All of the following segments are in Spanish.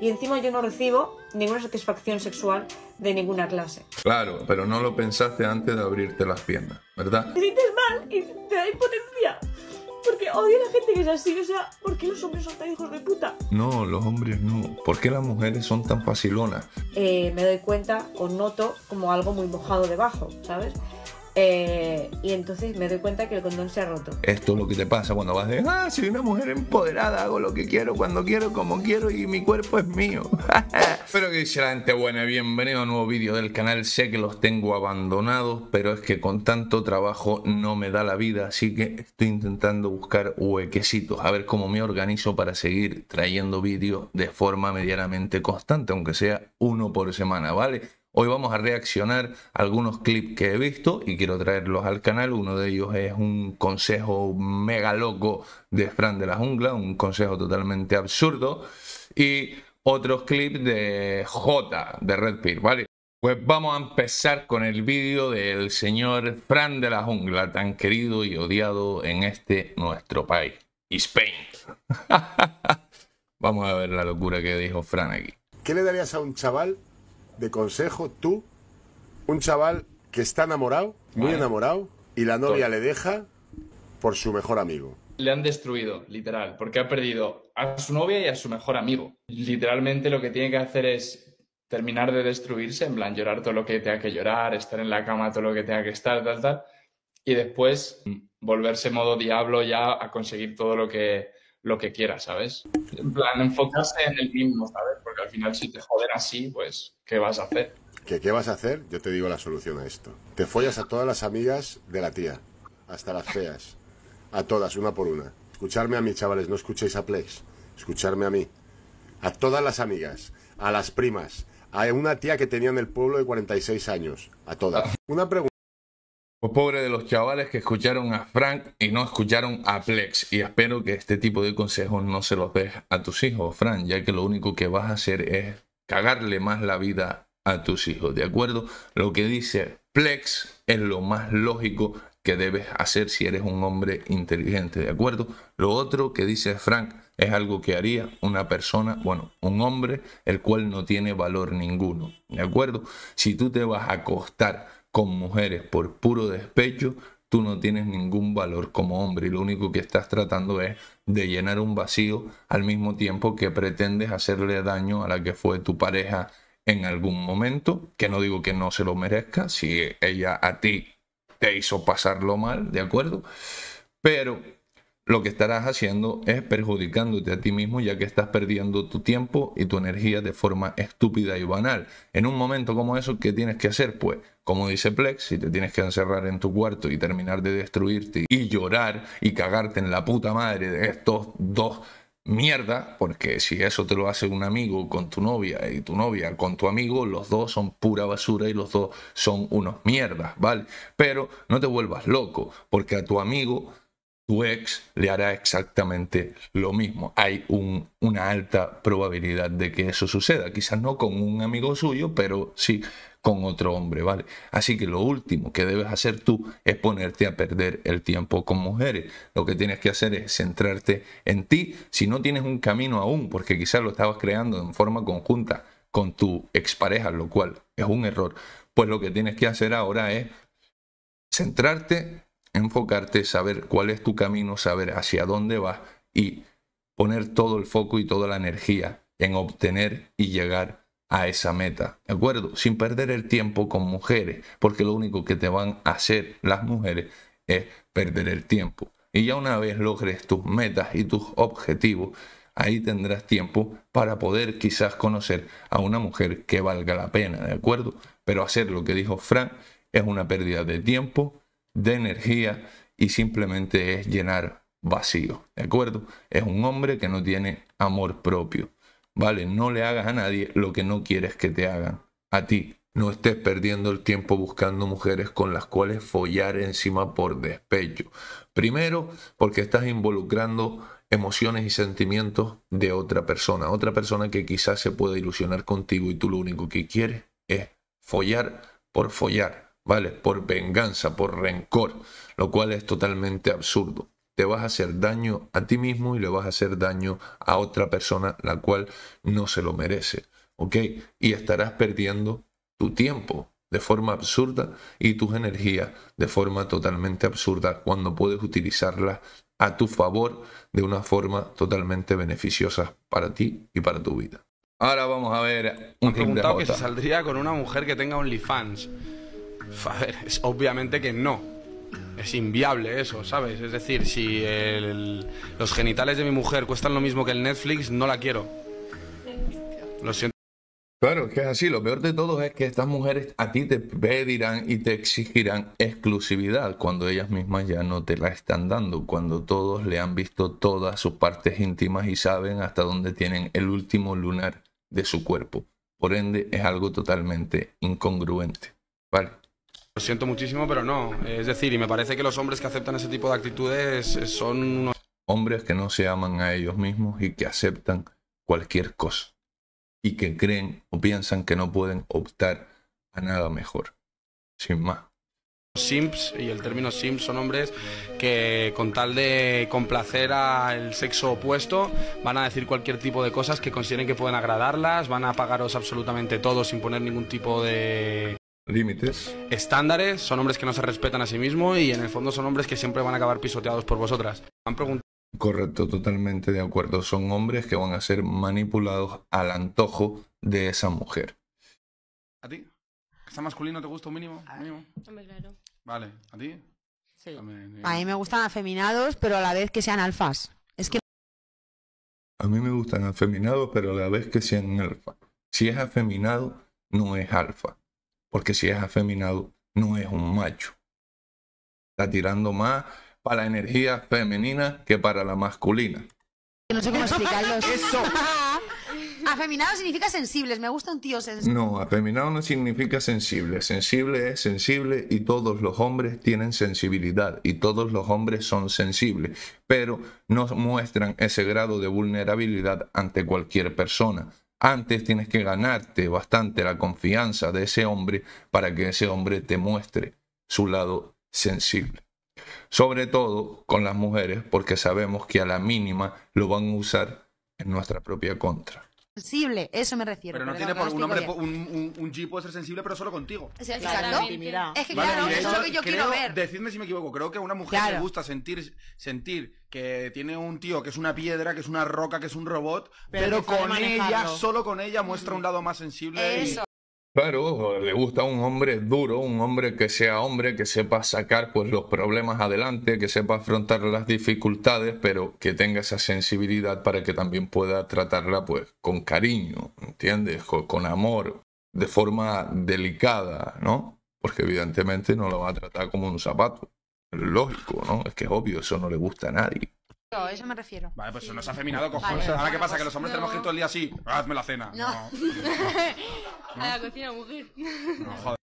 y encima yo no recibo ninguna satisfacción sexual de ninguna clase. Claro, pero no lo pensaste antes de abrirte las piernas, ¿verdad? Te sientes mal y te da impotencia. Porque odio a la gente que es así, o sea, ¿por qué los hombres son tan hijos de puta? No, los hombres no. ¿Por qué las mujeres son tan facilonas? Eh, me doy cuenta o noto como algo muy mojado debajo, ¿sabes? Eh, y entonces me doy cuenta que el condón se ha roto. Esto es lo que te pasa cuando vas de, ah, soy una mujer empoderada, hago lo que quiero, cuando quiero, como quiero y mi cuerpo es mío. Espero que dice la gente buena, bienvenido a un nuevo vídeo del canal. Sé que los tengo abandonados, pero es que con tanto trabajo no me da la vida, así que estoy intentando buscar huequecitos, a ver cómo me organizo para seguir trayendo vídeos de forma medianamente constante, aunque sea uno por semana, ¿vale? Hoy vamos a reaccionar a algunos clips que he visto y quiero traerlos al canal. Uno de ellos es un consejo mega loco de Fran de la Jungla, un consejo totalmente absurdo. Y otros clips de J de Red ¿vale? Pues vamos a empezar con el vídeo del señor Fran de la Jungla, tan querido y odiado en este nuestro país, Spain. vamos a ver la locura que dijo Fran aquí. ¿Qué le darías a un chaval de consejo tú, un chaval que está enamorado, muy enamorado, y la novia le deja por su mejor amigo? Le han destruido, literal, porque ha perdido a su novia y a su mejor amigo. Literalmente lo que tiene que hacer es terminar de destruirse, en plan llorar todo lo que tenga que llorar, estar en la cama todo lo que tenga que estar, tal, tal, y después mm, volverse modo diablo ya a conseguir todo lo que, lo que quieras, ¿sabes? En plan, enfocarse en el mismo, ¿sabes? Porque al final si te joden así, pues, ¿qué vas a hacer? ¿Qué, ¿Qué vas a hacer? Yo te digo la solución a esto. Te follas a todas las amigas de la tía, hasta las feas. A todas, una por una. Escucharme a mí, chavales, no escuchéis a Plex. Escucharme a mí. A todas las amigas, a las primas, a una tía que tenía en el pueblo de 46 años, a todas. Una pregunta. Pues pobre de los chavales que escucharon a Frank y no escucharon a Plex. Y espero que este tipo de consejos no se los des a tus hijos, Frank, ya que lo único que vas a hacer es cagarle más la vida a tus hijos. ¿De acuerdo? Lo que dice Plex es lo más lógico que debes hacer si eres un hombre inteligente. ¿De acuerdo? Lo otro que dice Frank es algo que haría una persona, bueno, un hombre, el cual no tiene valor ninguno. ¿De acuerdo? Si tú te vas a acostar con mujeres por puro despecho, tú no tienes ningún valor como hombre y lo único que estás tratando es de llenar un vacío al mismo tiempo que pretendes hacerle daño a la que fue tu pareja en algún momento, que no digo que no se lo merezca, si ella a ti te hizo pasarlo mal, ¿de acuerdo? Pero lo que estarás haciendo es perjudicándote a ti mismo ya que estás perdiendo tu tiempo y tu energía de forma estúpida y banal. En un momento como eso, ¿qué tienes que hacer? Pues, como dice Plex, si te tienes que encerrar en tu cuarto y terminar de destruirte y llorar y cagarte en la puta madre de estos dos mierdas, porque si eso te lo hace un amigo con tu novia y tu novia con tu amigo, los dos son pura basura y los dos son unos mierdas, ¿vale? Pero no te vuelvas loco, porque a tu amigo tu ex le hará exactamente lo mismo. Hay una alta probabilidad de que eso suceda. Quizás no con un amigo suyo, pero sí con otro hombre, ¿vale? Así que lo último que debes hacer tú es ponerte a perder el tiempo con mujeres. Lo que tienes que hacer es centrarte en ti. Si no tienes un camino aún, porque quizás lo estabas creando en forma conjunta con tu expareja, lo cual es un error, pues lo que tienes que hacer ahora es centrarte enfocarte, saber cuál es tu camino, saber hacia dónde vas y poner todo el foco y toda la energía en obtener y llegar a esa meta, ¿de acuerdo? Sin perder el tiempo con mujeres, porque lo único que te van a hacer las mujeres es perder el tiempo. Y ya una vez logres tus metas y tus objetivos, ahí tendrás tiempo para poder quizás conocer a una mujer que valga la pena, ¿de acuerdo? Pero hacer lo que dijo Frank es una pérdida de tiempo de energía y simplemente es llenar vacío, ¿de acuerdo? Es un hombre que no tiene amor propio, ¿vale? No le hagas a nadie lo que no quieres que te hagan a ti. No estés perdiendo el tiempo buscando mujeres con las cuales follar encima por despecho. Primero, porque estás involucrando emociones y sentimientos de otra persona, otra persona que quizás se pueda ilusionar contigo y tú lo único que quieres es follar por follar. ¿vale? Por venganza, por rencor, lo cual es totalmente absurdo. Te vas a hacer daño a ti mismo y le vas a hacer daño a otra persona la cual no se lo merece, ¿ok? Y estarás perdiendo tu tiempo de forma absurda y tus energías de forma totalmente absurda cuando puedes utilizarlas a tu favor de una forma totalmente beneficiosa para ti y para tu vida. Ahora vamos a ver un preguntado que se saldría con una mujer que tenga OnlyFans. A ver, es, obviamente que no. Es inviable eso, ¿sabes? Es decir, si los genitales de mi mujer cuestan lo mismo que el Netflix, no la quiero. Lo siento. Claro, que es así. Lo peor de todo es que estas mujeres a ti te pedirán y te exigirán exclusividad cuando ellas mismas ya no te la están dando, cuando todos le han visto todas sus partes íntimas y saben hasta dónde tienen el último lunar de su cuerpo. Por ende, es algo totalmente incongruente. ¿Vale? Lo siento muchísimo, pero no. Es decir, y me parece que los hombres que aceptan ese tipo de actitudes eh, son unos... Hombres que no se aman a ellos mismos y que aceptan cualquier cosa. Y que creen o piensan que no pueden optar a nada mejor. Sin más. Simps, y el término simps son hombres que con tal de complacer al sexo opuesto van a decir cualquier tipo de cosas que consideren que pueden agradarlas, van a pagaros absolutamente todo sin poner ningún tipo de, Límites. Estándares, son hombres que no se respetan a sí mismos y en el fondo son hombres que siempre van a acabar pisoteados por vosotras. Han preguntado... Correcto, totalmente de acuerdo. Son hombres que van a ser manipulados al antojo de esa mujer. ¿A ti? ¿Está masculino te gusta un mínimo? mínimo? Vale, ¿a ti? Sí. a mí me gustan afeminados, pero a la vez que sean alfas. Es que... A mí me gustan afeminados, pero a la vez que sean alfa. Si es afeminado, no es alfa. Porque si es afeminado, no es un macho. Está tirando más para la energía femenina que para la masculina. No sé cómo explicarlo. Eso. Afeminado significa sensibles. Me gusta un tío sensible. No, afeminado no significa sensible. Sensible es sensible y todos los hombres tienen sensibilidad y todos los hombres son sensibles, pero no muestran ese grado de vulnerabilidad ante cualquier persona. Antes tienes que ganarte bastante la confianza de ese hombre para que ese hombre te muestre su lado sensible. Sobre todo con las mujeres, porque sabemos que a la mínima lo van a usar en nuestra propia contra sensible, eso me refiero. Pero no tiene por un hombre, un, un, G puede ser sensible, pero solo contigo. Es que claro, eso es lo que yo quiero ver. Decidme si me equivoco, creo que a una mujer le gusta sentir, sentir que tiene un tío que es una piedra, que es una roca, que es un robot, pero, con ella, solo con ella muestra un lado más sensible. Eso. Claro, le gusta un hombre duro, un hombre que sea hombre, que sepa sacar pues, los problemas adelante, que sepa afrontar las dificultades, pero que tenga esa sensibilidad para que también pueda tratarla pues, con cariño, ¿entiendes? Con, amor, de forma delicada, ¿no? Porque evidentemente no lo va a tratar como un zapato. lógico, ¿no? Es que es obvio, eso no le gusta a nadie a eso me refiero. Vale, pues eso nos ha feminado, cojones. Ahora, ¿qué pasa? que los hombres tenemos que ir todo el día así. Hazme la cena. No. A la cocina, mujer. No, joder.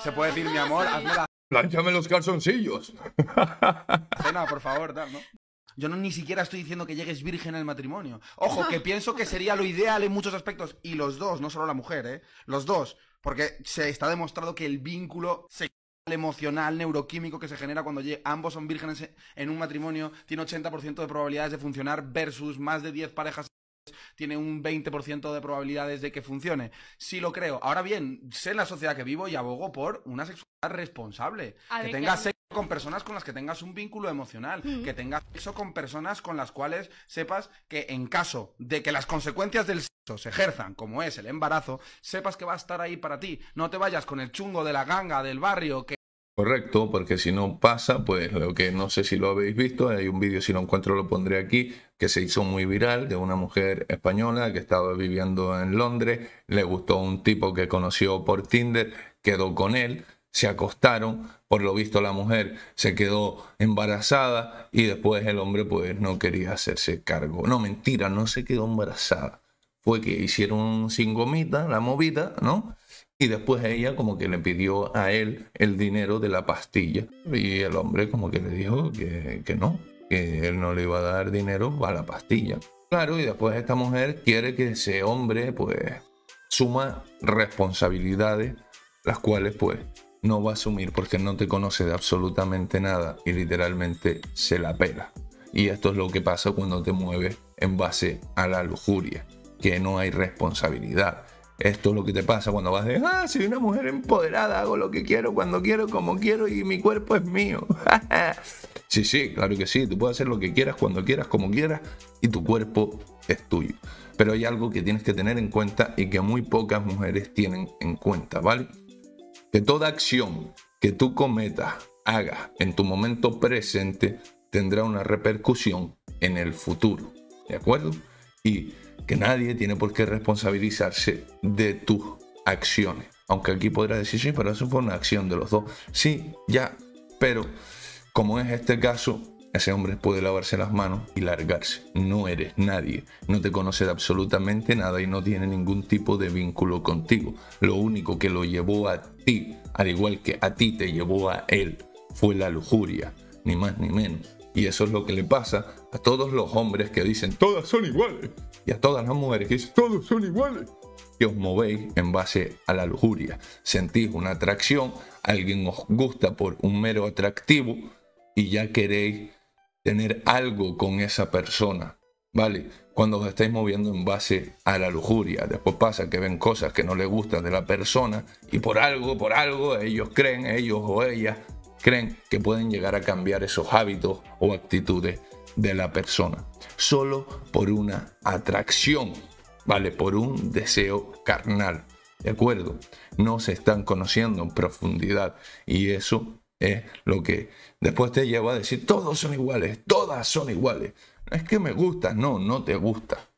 Se puede decir, mi amor, hazme la Planchame los calzoncillos. Cena, por favor, tal, ¿no? Yo no ni siquiera estoy diciendo que llegues virgen al matrimonio. Ojo, que pienso que sería lo ideal en muchos aspectos. Y los dos, no solo la mujer, ¿eh? Los dos. Porque se está demostrado que el vínculo se emocional, neuroquímico que se genera cuando ambos son vírgenes en un matrimonio, tiene 80% de probabilidades de funcionar versus más de 10 parejas tiene un 20% de probabilidades de que funcione. Sí lo creo. Ahora bien, sé la sociedad que vivo y abogo por una sexualidad responsable. que tengas sexo con personas con las que tengas un vínculo emocional. Que tengas sexo con personas con las cuales sepas que en caso de que las consecuencias del sexo se ejerzan, como es el embarazo, sepas que va a estar ahí para ti. No te vayas con el chungo de la ganga del barrio que Correcto, porque si no pasa, pues lo que no sé si lo habéis visto, hay un vídeo, si lo encuentro lo pondré aquí, que se hizo muy viral de una mujer española que estaba viviendo en Londres, le gustó un tipo que conoció por Tinder, quedó con él, se acostaron, por lo visto la mujer se quedó embarazada y después el hombre pues no quería hacerse cargo. No, mentira, no se quedó embarazada. Fue que hicieron sin gomita, la movida, ¿no? Y después ella como que le pidió a él el dinero de la pastilla. Y el hombre como que le dijo que, no, que él no le iba a dar dinero para la pastilla. Claro, y después esta mujer quiere que ese hombre pues suma responsabilidades, las cuales pues no va a asumir porque no te conoce de absolutamente nada y literalmente se la pela. Y esto es lo que pasa cuando te mueves en base a la lujuria, que no hay responsabilidad. Esto es lo que te pasa cuando vas de, ah, soy una mujer empoderada, hago lo que quiero, cuando quiero, como quiero y mi cuerpo es mío. sí, sí, claro que sí, tú puedes hacer lo que quieras, cuando quieras, como quieras y tu cuerpo es tuyo. Pero hay algo que tienes que tener en cuenta y que muy pocas mujeres tienen en cuenta, ¿vale? Que toda acción que tú cometas, hagas en tu momento presente, tendrá una repercusión en el futuro, ¿de acuerdo? Y que nadie tiene por qué responsabilizarse de tus acciones. Aunque aquí podrá decir, sí, pero eso fue una acción de los dos. Sí, ya, pero como es este caso, ese hombre puede lavarse las manos y largarse. No eres nadie, no te conoce absolutamente nada y no tiene ningún tipo de vínculo contigo. Lo único que lo llevó a ti, al igual que a ti te llevó a él, fue la lujuria, ni más ni menos. Y eso es lo que le pasa a todos los hombres que dicen, todas son iguales, y a todas las mujeres todos son iguales, que os movéis en base a la lujuria. Sentís una atracción, alguien os gusta por un mero atractivo y ya queréis tener algo con esa persona. ¿Vale? Cuando os estáis moviendo en base a la lujuria. Después pasa que ven cosas que no les gustan de la persona y por algo, por algo, ellos creen, ellos o ellas creen que pueden llegar a cambiar esos hábitos o actitudes de la persona, solo por una atracción, ¿vale? Por un deseo carnal, ¿de acuerdo? No se están conociendo en profundidad y eso es lo que después te lleva a decir, todos son iguales, todas son iguales. No es que me gusta, no, no te gusta.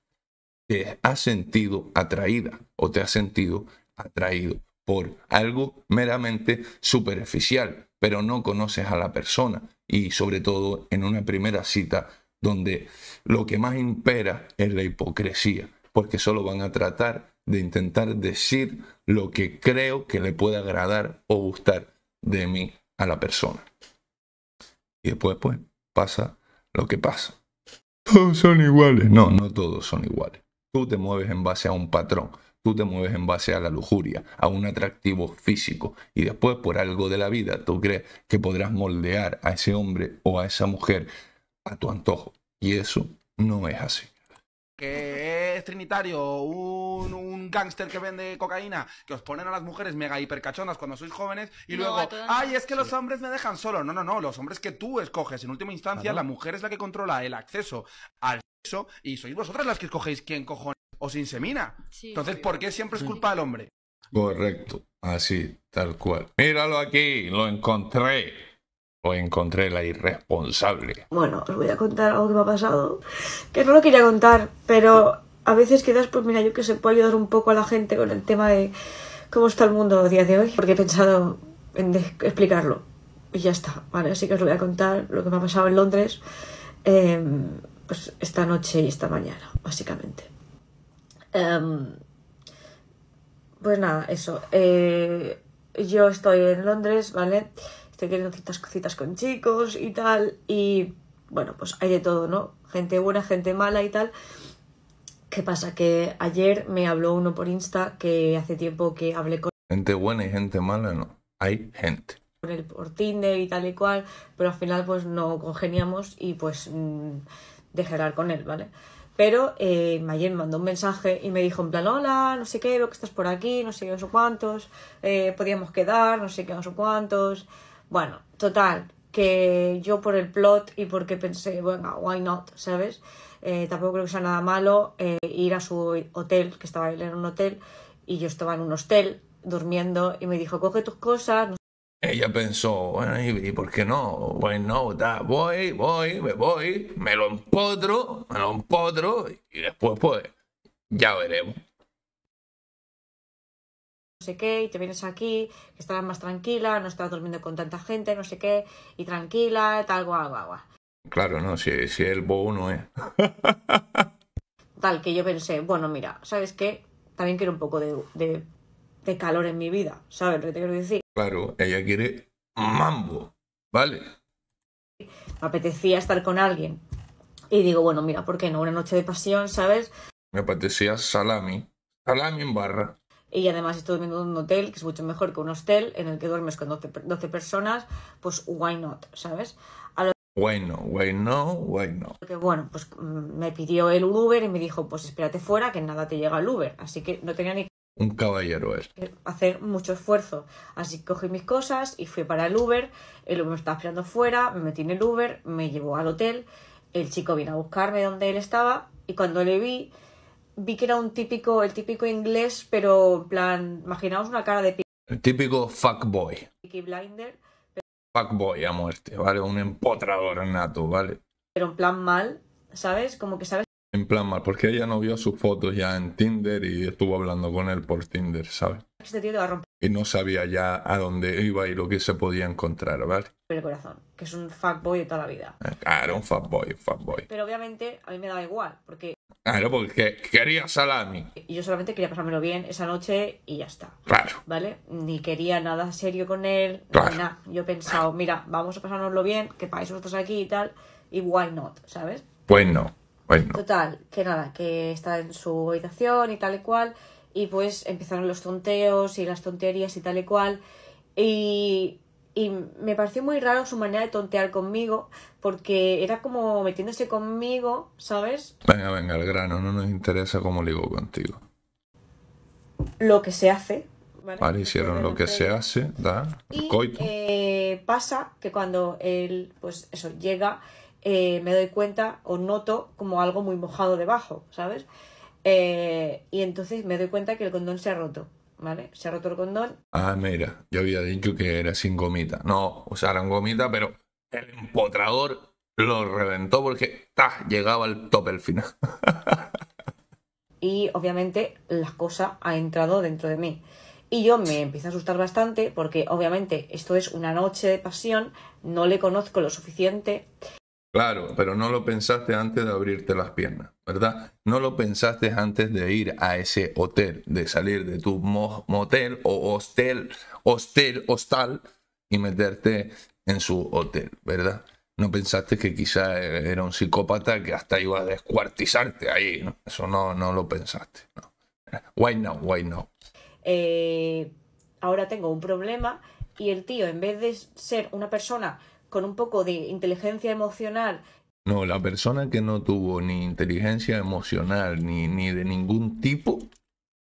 Te has sentido atraída o te has sentido atraído por algo meramente superficial, pero no conoces a la persona, y sobre todo en una primera cita donde lo que más impera es la hipocresía, porque solo van a tratar de intentar decir lo que creo que le puede agradar o gustar de mí a la persona. Y después, pues, pasa lo que pasa. Todos son iguales. No, no todos son iguales. Tú te mueves en base a un patrón. Tú te mueves en base a la lujuria, a un atractivo físico, y después por algo de la vida tú crees que podrás moldear a ese hombre o a esa mujer a tu antojo. Y eso no es así que es trinitario, un, un gángster que vende cocaína, que os ponen a las mujeres mega hipercachonas cuando sois jóvenes y luego, ay, es que los hombres me dejan solo. No, no, no, los hombres que tú escoges, en última instancia, la mujer es la que controla el acceso al sexo y sois vosotras las que escogéis quién cojones se insemina. semina, Entonces, ¿por qué siempre es culpa del hombre? Correcto, así, tal cual. Míralo aquí, lo encontré. Lo encontré la irresponsable. Bueno, os voy a contar algo que me ha pasado, que no lo quería contar, pero a veces quedas, pues mira, yo que se puede ayudar un poco a la gente con el tema de cómo está el mundo a día de hoy, porque he pensado en explicarlo. Y ya está, ¿vale? Así que os voy a contar lo que me ha pasado en Londres em, pues esta noche y esta mañana, básicamente. Em, pues nada, eso. Eh, yo estoy en Londres, ¿vale? Estoy queriendo ciertas cositas con chicos y tal. Y bueno, pues hay de todo, ¿no? Gente buena, gente mala y tal. ¿Qué pasa? Que ayer me habló uno por Insta que hace tiempo que hablé con... Gente buena y gente mala, no. Hay gente. Con él por Tinder y tal y cual, pero al final pues no congeniamos y pues mm, dejar hablar con él, ¿vale? Pero eh, mandó un mensaje y me dijo en plan, hola, no sé qué, lo que estás por aquí, no sé qué, no sé cuántos, eh, podíamos quedar, no sé qué, no sé cuántos. Bueno, total, que yo por el plot y porque pensé, bueno, why not, ¿sabes? Eh, tampoco creo que sea nada malo eh, ir a su hotel, que estaba él en un hotel, y yo estaba en un hostel durmiendo, y me dijo, coge tus cosas, ella pensó, bueno, ¿y por qué no? Bueno, no, voy, voy, me voy, me lo empotro, me lo empotro y después pues ya veremos. No sé qué, y te vienes aquí, que estarás más tranquila, no estás durmiendo con tanta gente, no sé qué, y tranquila, tal, guau, guau, Claro, no, si, si el bo no es. tal, que yo pensé, bueno, mira, ¿sabes qué? También quiero un poco de, de, de calor en mi vida, ¿sabes lo que te quiero decir? Claro, ella quiere mambo, ¿vale? Me apetecía estar con alguien. Y digo, bueno, mira, ¿por qué no? Una noche de pasión, ¿sabes? Me apetecía salami. Salami en barra. Y además estoy durmiendo en un hotel, que es mucho mejor que un hostel, en el que duermes con 12, personas, pues why not, ¿sabes? Why no, why no, why no. Que bueno, pues mm, me pidió el Uber y me dijo, pues espérate fuera, que nada te llega el Uber. Así que no tenía ni un caballero es. Eh, hacer mucho esfuerzo. Así que cogí mis cosas y fui para el Uber. El Uber me estaba esperando fuera, me metí en el Uber, me llevó al hotel. El chico vino a buscarme donde él estaba y cuando le vi, vi que era un típico, el típico inglés, pero en plan, imaginaos una cara de... El típico fuckboy. Blinder. Fuckboy a muerte, ¿vale? Un empotrador nato, ¿vale? Pero en plan mal, ¿sabes? Como que sabes en plan mal, porque ella no vio sus fotos ya en Tinder y estuvo hablando con él por Tinder, ¿sabes? Este tío te va romper. Y no sabía ya a dónde iba y lo que se podía encontrar, ¿vale? Pero El corazón, que es un fuckboy de toda la vida. Ah, claro, un fuckboy, un fuckboy. Pero obviamente a mí me daba igual, porque... Claro, porque quería salami. Y yo solamente quería pasármelo bien esa noche y ya está. Claro. ¿Vale? Ni quería nada serio con él, nada. Yo he pensado, mira, vamos a pasárnoslo bien, que pagáis vosotros aquí y tal, y why not, ¿sabes? Pues no. Total, que nada, que está en su habitación y tal y cual. Y pues empezaron los tonteos y las tonterías y tal y cual. Y, me pareció muy raro su manera de tontear conmigo, porque era como metiéndose conmigo, ¿sabes? Venga, venga, el grano, no nos interesa cómo ligo contigo. Lo que se hace. Vale, hicieron lo que se hace, da. Y, eh, pasa que cuando él, pues eso, llega eh, me doy cuenta o noto como algo muy mojado debajo, ¿sabes? Eh, y entonces me doy cuenta que el condón se ha roto, ¿vale? Se ha roto el condón. Ah, mira, yo había dicho que era sin gomita. No, o sea, usaron gomita, pero el empotrador lo reventó porque ta llegaba al top el final. y obviamente la cosa ha entrado dentro de mí. Y yo me empiezo a asustar bastante porque obviamente esto es una noche de pasión, no le conozco lo suficiente. Claro, pero no lo pensaste antes de abrirte las piernas, ¿verdad? No lo pensaste antes de ir a ese hotel, de salir de tu motel o hostel, hostel, hostal y meterte en su hotel, ¿verdad? No pensaste que quizá era un psicópata que hasta iba a descuartizarte ahí, ¿no? Eso no, no lo pensaste, Why not? Why not? Eh, ahora tengo un problema y el tío, en vez de ser una persona con un poco de inteligencia emocional. No, la persona que no tuvo ni inteligencia emocional ni, de ningún tipo,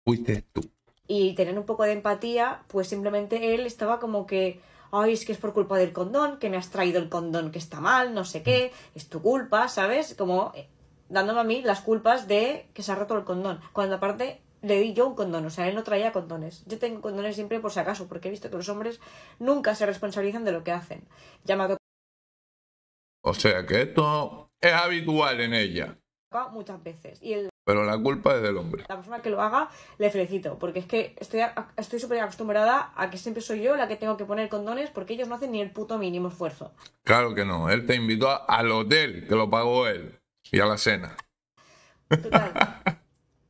fuiste tú. Y tener un poco de empatía, pues simplemente él estaba como que, ay, es que es por culpa del condón, que me has traído el condón que está mal, no sé qué, es tu culpa, ¿sabes? Como eh, dándome a mí las culpas de que se ha roto el condón, cuando aparte le di yo un condón, o sea, él no traía condones. Yo tengo condones siempre por si acaso, porque he visto que los hombres nunca se responsabilizan de lo que hacen. Llamado. O sea que esto es habitual en ella. Muchas veces. Pero la culpa es del hombre. La persona que lo haga, le felicito, porque es que estoy estoy súper acostumbrada a que siempre soy yo la que tengo que poner condones, porque ellos no hacen ni el puto mínimo esfuerzo. Claro que no, él te invitó al hotel, que lo pagó él, y a la cena. Total.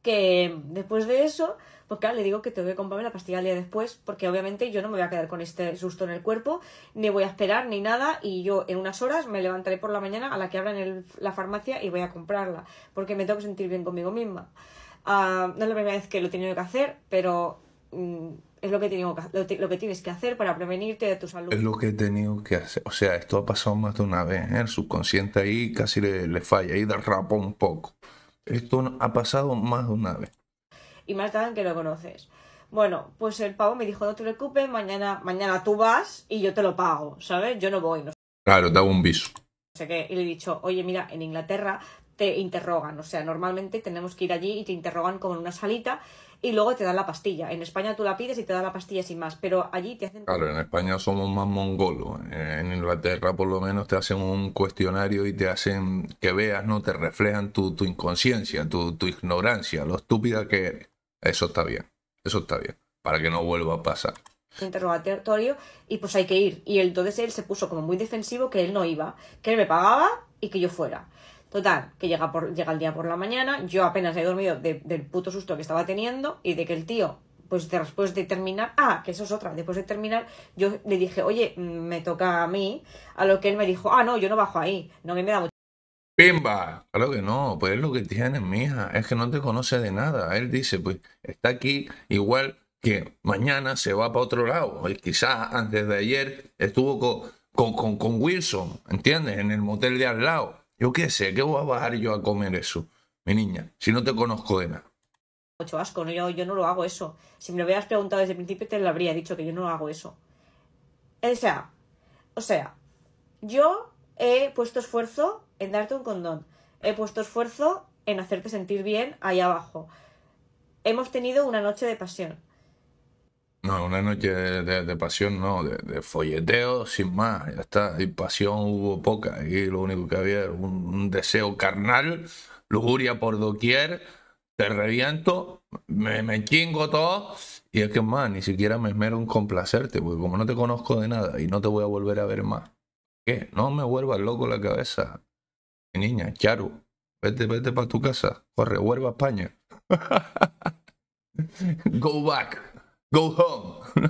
que después de eso, pues claro, le digo que tengo que comprarme la pastilla al día después, porque obviamente yo no me voy a quedar con este susto en el cuerpo, ni voy a esperar ni nada, y yo en unas horas me levantaré por la mañana a la que abran en la farmacia y voy a comprarla, porque me tengo que sentir bien conmigo misma. Ah, no es la primera vez que lo he tenido que hacer, pero mm, es lo que, lo, que tienes que hacer para prevenirte de tu salud. Es lo que he tenido que hacer. O sea, esto ha pasado más de una vez. ¿eh? El subconsciente ahí casi le, le falla, el derrapa un poco. Esto ha pasado más de una vez. Y más tarde que lo conoces. Bueno, pues el pavo me dijo, no te preocupes, mañana, mañana tú vas y yo te lo pago, ¿sabes? Yo no voy. claro, te hago un viso. y le he dicho, oye, mira, en Inglaterra te interrogan, o sea, normalmente tenemos que ir allí y te interrogan como en una salita y luego te dan la pastilla. En España tú la pides y te dan la pastilla sin más, pero allí te hacen... Claro, en España somos más mongolos. Eh, en Inglaterra por lo menos te hacen un cuestionario y te hacen que veas, ¿no? Te reflejan tu, inconsciencia, tu, tu ignorancia, lo estúpida que eres. Eso está bien, eso está bien, para que no vuelva a pasar interrogatorio y pues hay que ir. Y entonces él se puso como muy defensivo que él no iba, que él me pagaba y que yo fuera. Total, que llega, por, llega el día por la mañana, yo apenas he dormido del puto susto que estaba teniendo y de que el tío, pues después de terminar, ah, que eso es otra, después de terminar, yo le dije, oye, me toca a mí, a lo que él me dijo, ah, no, yo no bajo ahí, no me, me da mucho. ¡Pimba! Claro que no, pues es lo que tienes, mija, es que no te conoce de nada. Él dice, pues está aquí igual que mañana se va para otro lado. Y quizás antes de ayer estuvo con, con Wilson, ¿entiendes? En el motel de al lado yo qué sé, ¿qué voy a bajar yo a comer eso? Mi niña, si no te conozco de nada. Mucho asco, Yo, no lo hago eso. Si me lo hubieras preguntado desde el principio, te lo habría dicho que yo no lo hago eso. O sea, o sea, yo he puesto esfuerzo en darte un condón. He puesto esfuerzo en hacerte sentir bien ahí abajo. Hemos tenido una noche de pasión. No, una noche de, pasión, no, de, folleteo sin más, ya está. Y pasión hubo poca, y lo único que había era un, deseo carnal, lujuria por doquier, te reviento, me, me chingo todo. Y es que más, ni siquiera me esmero en complacerte, porque como no te conozco de nada y no te voy a volver a ver más. ¿Qué? No me vuelvas loco la cabeza. niña, Charu, vete, vete para tu casa. Corre, vuelva a España. Go back. Go home.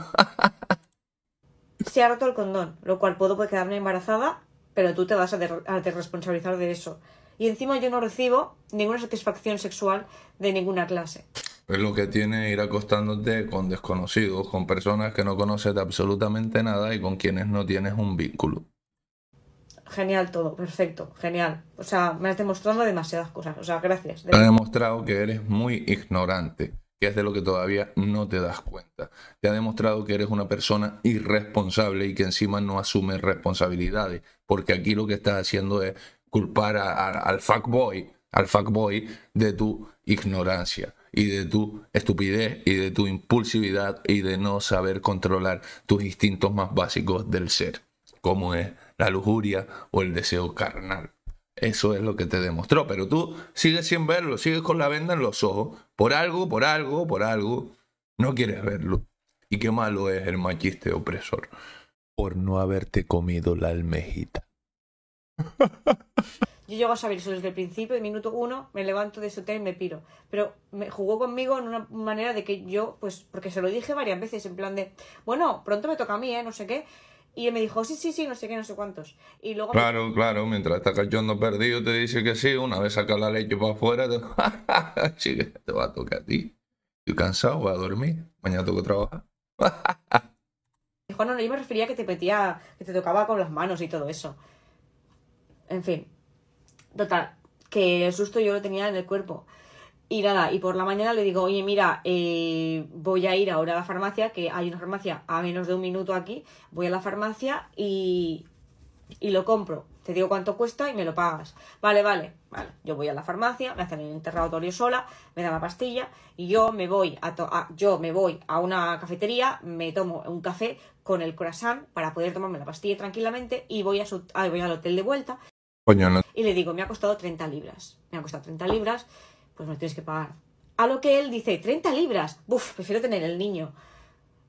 Se ha roto el condón, lo cual puedo quedarme embarazada, pero tú te vas a, desresponsabilizar responsabilizar de eso. Y encima yo no recibo ninguna satisfacción sexual de ninguna clase. Es lo que tiene ir acostándote con desconocidos, con personas que no conoces de absolutamente nada y con quienes no tienes un vínculo. Genial todo, perfecto, genial. O sea, me has demostrado demasiadas cosas. O sea, gracias. Me has demostrado que eres muy ignorante que es de lo que todavía no te das cuenta. Te ha demostrado que eres una persona irresponsable y que encima no asume responsabilidades, porque aquí lo que estás haciendo es culpar al fuckboy, al fuckboy de tu ignorancia y de tu estupidez y de tu impulsividad y de no saber controlar tus instintos más básicos del ser, como es la lujuria o el deseo carnal. Eso es lo que te demostró. Pero tú sigues sin verlo, sigues con la venda en los ojos. Por algo, por algo, por algo. No quieres verlo. Y qué malo es el machiste opresor. Por no haberte comido la almejita. Yo llego a saber eso desde el principio, de minuto uno, me levanto de su hotel y me piro. Pero me jugó conmigo en una manera de que yo, pues, porque se lo dije varias veces, en plan de, bueno, pronto me toca a mí, ¿eh? No sé qué. Y él me dijo, sí, sí, sí, no sé qué, no sé cuántos. Y luego claro, claro, mientras está cachondo perdido, te dice que sí, una vez saca la leche para afuera, te... te va a tocar a ti. Estoy cansado, voy a dormir, mañana tengo que trabajar. dijo, no, no, yo me refería a que te petía, que te tocaba con las manos y todo eso. En fin, total, que el susto yo lo tenía en el cuerpo. Y nada, y por la mañana le digo, oye, mira, eh, voy a ir ahora a la farmacia, que hay una farmacia a menos de un minuto aquí, voy a la farmacia y, lo compro. Te digo cuánto cuesta y me lo pagas. Vale, vale, vale. Yo voy a la farmacia, me hacen el interrogatorio sola, me dan la pastilla y yo me voy a, yo me voy a una cafetería, me tomo un café con el croissant para poder tomarme la pastilla tranquilamente y voy, a su ah, voy al hotel de vuelta. Y le digo, me ha costado 30 libras. Me ha costado 30 libras pues me tienes que pagar. A lo que él dice, 30 libras, Uf, prefiero tener el niño.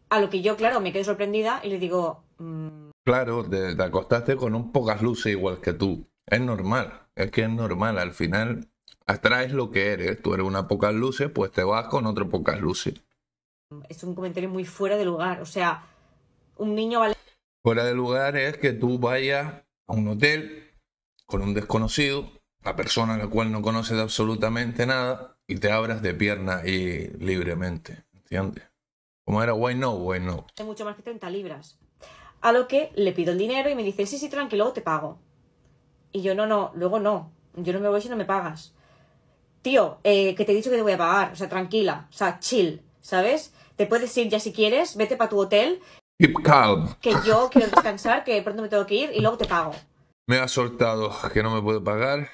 A lo que yo, claro, me quedo sorprendida y le digo... Mm". Claro, te, acostaste con un pocas luces igual que tú. Es normal, es que es normal. Al final atraes lo que eres. Tú eres una pocas luces, pues te vas con otro pocas luces. Es un comentario muy fuera de lugar. O sea, un niño vale... Fuera de lugar es que tú vayas a un hotel con un desconocido la persona a la cual no conoces absolutamente nada y te abras de pierna y libremente, ¿entiendes? Como era, why no, why no. mucho más que 30 libras. A lo que le pido el dinero y me dice, sí, sí, tranquilo, te pago. Y yo, no, no, luego no. Yo no me voy si no me pagas. Tío, eh, que te he dicho que te voy a pagar. O sea, tranquila. O sea, chill, ¿sabes? Te puedes ir ya si quieres, vete para tu hotel. Keep calm. Que yo quiero descansar, que pronto me tengo que ir y luego te pago. Me ha soltado que no me puede pagar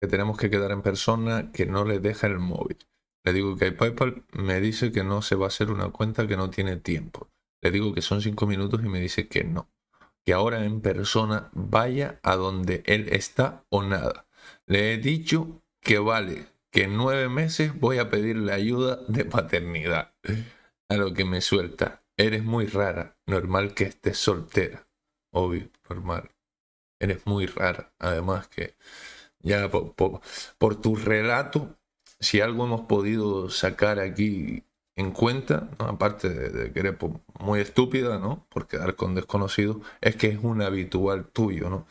que tenemos que quedar en persona, que no le deja el móvil. Le digo que hay PayPal, me dice que no se va a hacer una cuenta que no tiene tiempo. Le digo que son cinco minutos y me dice que no. Que ahora en persona vaya a donde él está o nada. Le he dicho que vale, que en nueve meses voy a pedirle ayuda de paternidad. A lo que me suelta, eres muy rara, normal que estés soltera. Obvio, normal. Eres muy rara, además que... Ya por, tu relato, si algo hemos podido sacar aquí en cuenta, aparte de, que eres muy estúpida, ¿no? Por quedar con desconocidos, es que es un habitual tuyo, ¿no?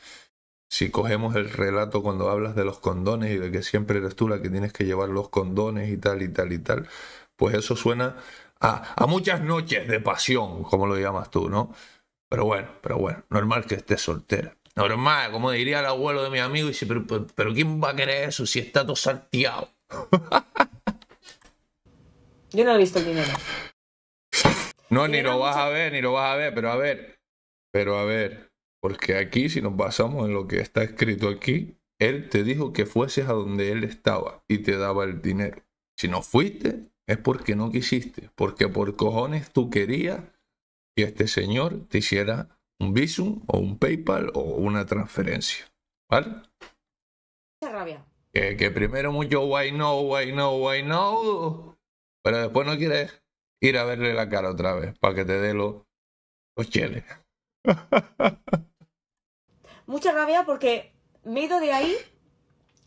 Si cogemos el relato cuando hablas de los condones y de que siempre eres tú la que tienes que llevar los condones y tal y tal y tal, pues eso suena a, a muchas noches de pasión, como lo llamas tú, ¿no? Pero bueno, pero bueno, normal que estés soltera. Normal, como diría el abuelo de mi amigo, dice, pero, ¿quién va a querer eso si está todo salteado? Yo no he visto el dinero. No, ni lo vas a ver, ni lo vas a ver, pero a ver, pero a ver, porque aquí si nos basamos en lo que está escrito aquí, él te dijo que fueses a donde él estaba y te daba el dinero. Si no fuiste, es porque no quisiste, porque por cojones tú querías que este señor te hiciera un Visum o un PayPal o una transferencia. ¿Vale? Mucha rabia. Que, primero mucho why no, why no, why no, pero después no quieres ir a verle la cara otra vez para que te dé los cheles. Mucha rabia porque me he ido de ahí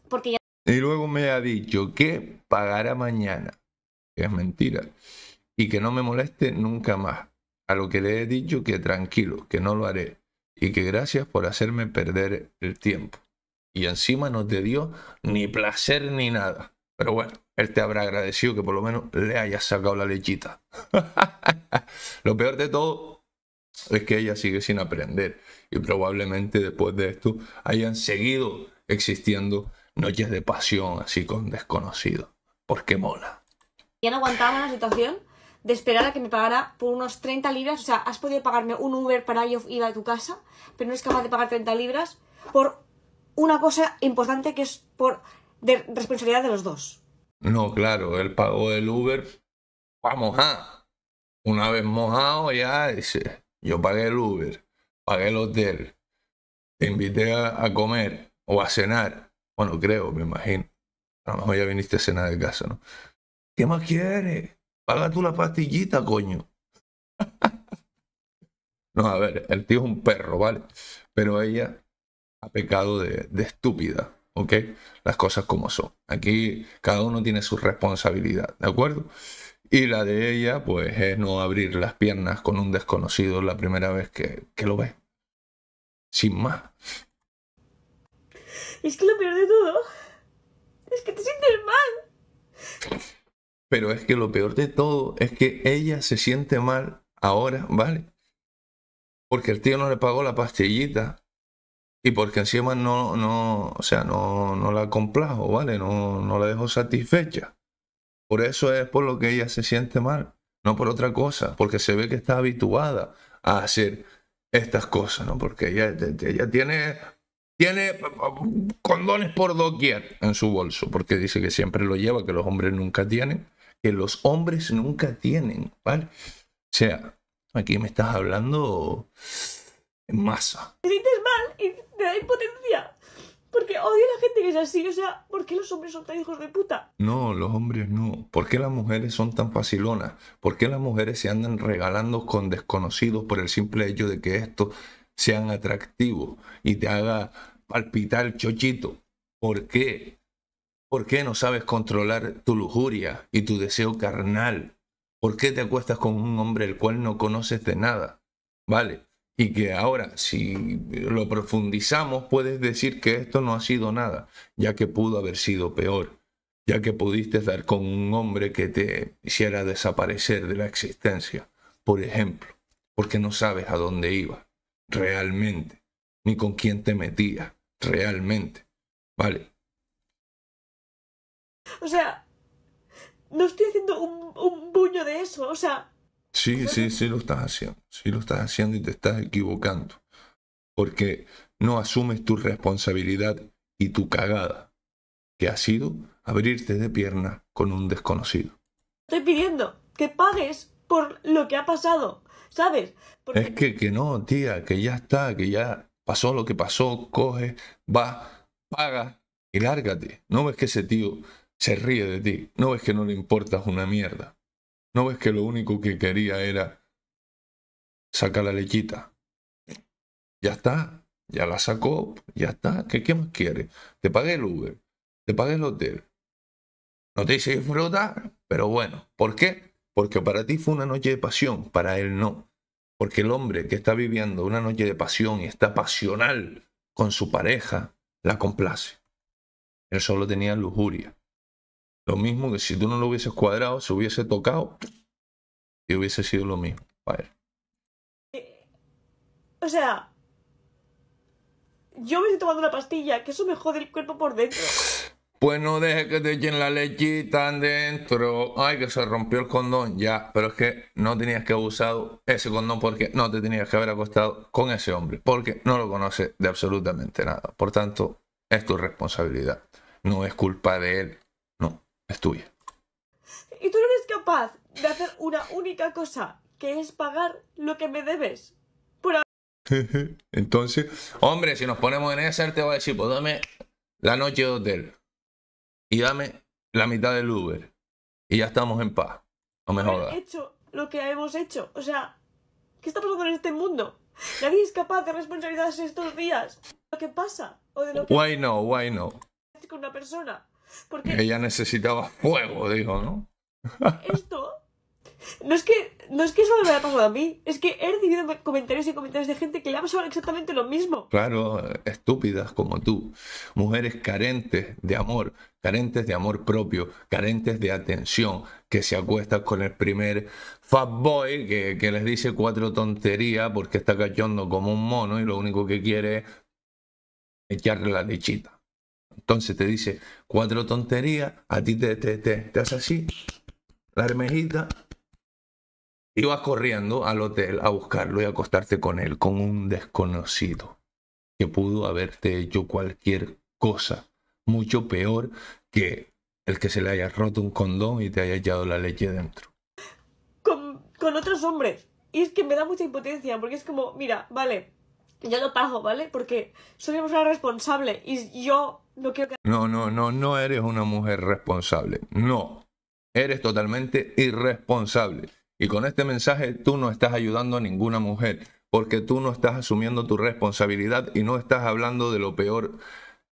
porque Y luego me ha dicho que pagará mañana, es mentira, y que no me moleste nunca más a lo que le he dicho que tranquilo, que no lo haré, y que gracias por hacerme perder el tiempo. Y encima no te dio ni placer ni nada. Pero bueno, él te habrá agradecido que por lo menos le hayas sacado la lechita. lo peor de todo es que ella sigue sin aprender y probablemente después de esto hayan seguido existiendo noches de pasión así con desconocidos. Porque mola. ¿Ya no aguantaba la situación? de esperar a que me pagara por unos 30 libras. O sea, has podido pagarme un Uber para yo ir a tu casa, pero no es capaz de pagar 30 libras por una cosa importante que es por de responsabilidad de los dos. No, claro, él pagó el Uber para mojar. Una vez mojado ya, dice, yo pagué el Uber, pagué el hotel, te invité a, comer o a cenar. Bueno, creo, me imagino. A lo mejor ya viniste a cenar de casa, ¿no? ¿Qué más quiere tú una pastillita, coño. no, a ver, el tío es un perro, ¿vale? Pero ella ha pecado de, estúpida, ¿ok? Las cosas como son. Aquí cada uno tiene su responsabilidad, ¿de acuerdo? Y la de ella, pues, es no abrir las piernas con un desconocido la primera vez que, que lo ve. Sin más. es que lo peor de todo es que te sientes mal. Pero es que lo peor de todo es que ella se siente mal ahora, ¿vale? Porque el tío no le pagó la pastillita. Y porque encima no, no, o sea, no, no la complajo, ¿vale? No, no la dejó satisfecha. Por eso es por lo que ella se siente mal. No por otra cosa. Porque se ve que está habituada a hacer estas cosas, ¿no? Porque ella, ella tiene, tiene eh, condones por doquier en su bolso. Porque dice que siempre lo lleva, que los hombres nunca tienen que los hombres nunca tienen, ¿vale? O sea, aquí me estás hablando en masa. Te sientes mal y te da impotencia. Porque odio a la gente que es así, o sea, ¿por qué los hombres son tan hijos de puta? No, los hombres no. ¿Por qué las mujeres son tan facilonas? ¿Por qué las mujeres se andan regalando con desconocidos por el simple hecho de que esto sean atractivos y te haga palpitar el chochito? ¿Por qué? ¿Por qué no sabes controlar tu lujuria y tu deseo carnal? ¿Por qué te acuestas con un hombre el cual no conoces de nada? ¿Vale? Y que ahora, si lo profundizamos, puedes decir que esto no ha sido nada, ya que pudo haber sido peor, ya que pudiste dar con un hombre que te hiciera desaparecer de la existencia, por ejemplo, porque no sabes a dónde iba realmente, ni con quién te metías, realmente. ¿Vale? O sea, no estoy haciendo un, un buño de eso, o sea... Sí, sí, sí lo estás haciendo. Sí lo estás haciendo y te estás equivocando. Porque no asumes tu responsabilidad y tu cagada, que ha sido abrirte de pierna con un desconocido. Estoy pidiendo que pagues por lo que ha pasado, ¿sabes? Es que, que no, tía, que ya está, que ya pasó lo que pasó, coge, va, paga y lárgate. ¿No ves que ese tío se ríe de ti. No ves que no le importas una mierda. No ves que lo único que quería era sacar la lechita. Ya está. Ya la sacó. Ya está. ¿Qué, más quiere? Te pagué el Uber. Te pagué el hotel. No te hice disfrutar, pero bueno. ¿Por qué? Porque para ti fue una noche de pasión, para él no. Porque el hombre que está viviendo una noche de pasión y está pasional con su pareja, la complace. Él solo tenía lujuria. Lo mismo que si tú no lo hubieses cuadrado, se hubiese tocado y hubiese sido lo mismo. Eh, o sea, yo me tomado una pastilla, que eso me jode el cuerpo por dentro. Pues no dejes que te echen la lechita dentro. Ay, que se rompió el condón, ya. Pero es que no tenías que haber usado ese condón porque no te tenías que haber acostado con ese hombre. Porque no lo conoces de absolutamente nada. Por tanto, es tu responsabilidad. No es culpa de él tuya. Y tú no eres capaz de hacer una única cosa, que es pagar lo que me debes. Por Entonces, hombre, si nos ponemos en ese te voy a decir, pues dame la noche de hotel y dame la mitad del Uber y ya estamos en paz. No mejor jodas. hecho lo que hemos hecho. O sea, ¿qué está pasando en este mundo? Nadie es capaz de responsabilizarse estos días. Lo que pasa o de lo que... Why no? Why no? Con una persona porque Ella necesitaba fuego, digo, ¿no? Esto no es que no es que eso me haya pasado a mí, es que he recibido comentarios y comentarios de gente que le ha pasado exactamente lo mismo. Claro, estúpidas como tú, mujeres carentes de amor, carentes de amor propio, carentes de atención, que se acuestan con el primer fat boy que, que les dice cuatro tonterías porque está cachondo como un mono y lo único que quiere es echarle la lechita. Entonces te dice cuatro tonterías, a ti te, te, te, así, la hermejita, y vas corriendo al hotel a buscarlo y a acostarte con él, con un desconocido que pudo haberte hecho cualquier cosa, mucho peor que el que se le haya roto un condón y te haya echado la leche dentro. Con, con otros hombres. Y es que me da mucha impotencia, porque es como, mira, vale, yo lo pago, ¿vale? Porque soy una responsable y yo no No, no, no, eres una mujer responsable. No, eres totalmente irresponsable. Y con este mensaje tú no estás ayudando a ninguna mujer, porque tú no estás asumiendo tu responsabilidad y no estás hablando de lo peor,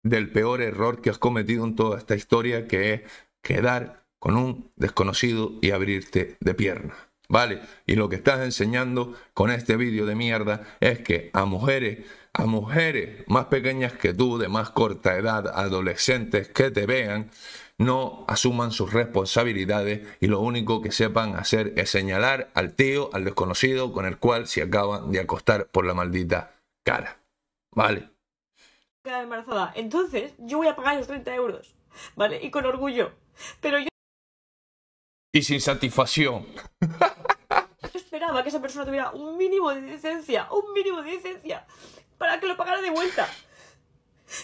del peor error que has cometido en toda esta historia, que es quedar con un desconocido y abrirte de pierna. ¿Vale? Y lo que estás enseñando con este vídeo de mierda es que a mujeres a mujeres más pequeñas que tú, de más corta edad, adolescentes que te vean, no asuman sus responsabilidades y lo único que sepan hacer es señalar al tío, al desconocido con el cual se acaban de acostar por la maldita cara. ¿Vale? embarazada. Entonces, yo voy a pagar los 30 euros. ¿Vale? Y con orgullo. Pero yo... Y sin satisfacción. yo esperaba que esa persona tuviera un mínimo de decencia. Un mínimo de decencia para que lo pagara de vuelta.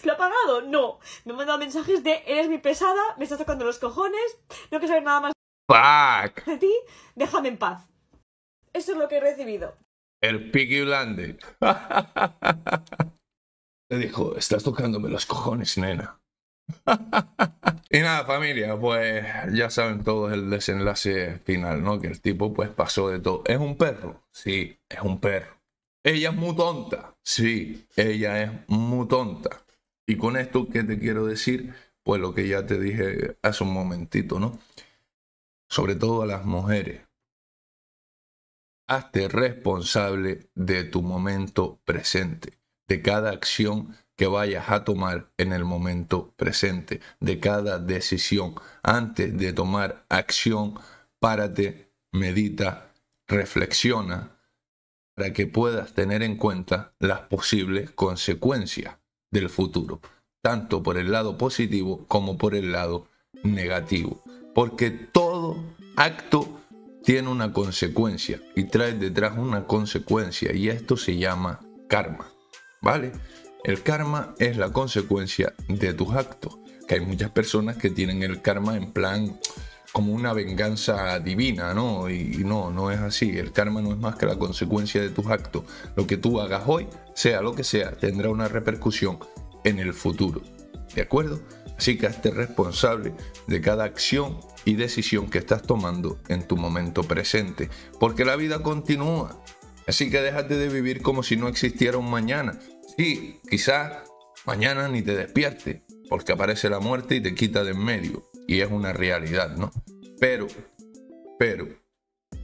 ¿Lo ha pagado? No. Me ha mandado mensajes de eres mi pesada, me estás tocando los cojones, no quiero saber nada más Fuck. de ti, déjame en paz. Eso es lo que he recibido. El Piggy Blande. Le dijo, estás tocándome los cojones, nena. y nada, familia, pues ya saben todos el desenlace final, ¿no? Que el tipo pues pasó de todo. ¿Es un perro? Sí, es un perro. Ella es muy tonta. Sí, ella es muy tonta. Y con esto, ¿qué te quiero decir? Pues lo que ya te dije hace un momentito, ¿no? Sobre todo a las mujeres. Hazte responsable de tu momento presente, de cada acción que vayas a tomar en el momento presente, de cada decisión. Antes de tomar acción, párate, medita, reflexiona para que puedas tener en cuenta las posibles consecuencias del futuro, tanto por el lado positivo como por el lado negativo. Porque todo acto tiene una consecuencia y trae detrás una consecuencia y esto se llama karma. ¿Vale? El karma es la consecuencia de tus actos. Que hay muchas personas que tienen el karma en plan, como una venganza divina, ¿no? Y, no, no es así. El karma no es más que la consecuencia de tus actos. Lo que tú hagas hoy, sea lo que sea, tendrá una repercusión en el futuro. ¿De acuerdo? Así que hazte responsable de cada acción y decisión que estás tomando en tu momento presente, porque la vida continúa. Así que déjate de vivir como si no existiera un mañana. Sí, quizás mañana ni te despierte, porque aparece la muerte y te quita de en medio y es una realidad, ¿no? Pero, pero,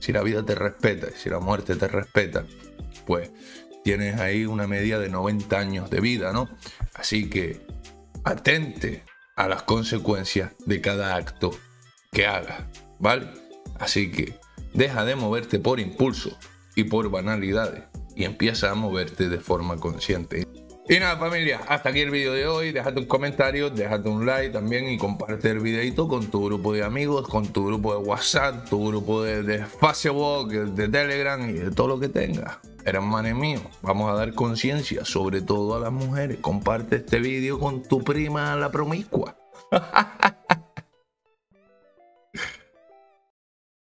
si la vida te respeta, y si la muerte te respeta, pues tienes ahí una media de 90 años de vida, ¿no? Así que atente a las consecuencias de cada acto que hagas, ¿vale? Así que deja de moverte por impulso y por banalidades y empieza a moverte de forma consciente. Y nada familia, hasta aquí el video de hoy, déjate un comentario, déjate un like también y comparte el videito con tu grupo de amigos, con tu grupo de WhatsApp, tu grupo de, Facebook, de Telegram y de todo lo que tengas. manes míos, vamos a dar conciencia, sobre todo a las mujeres. Comparte este video con tu prima la promiscua.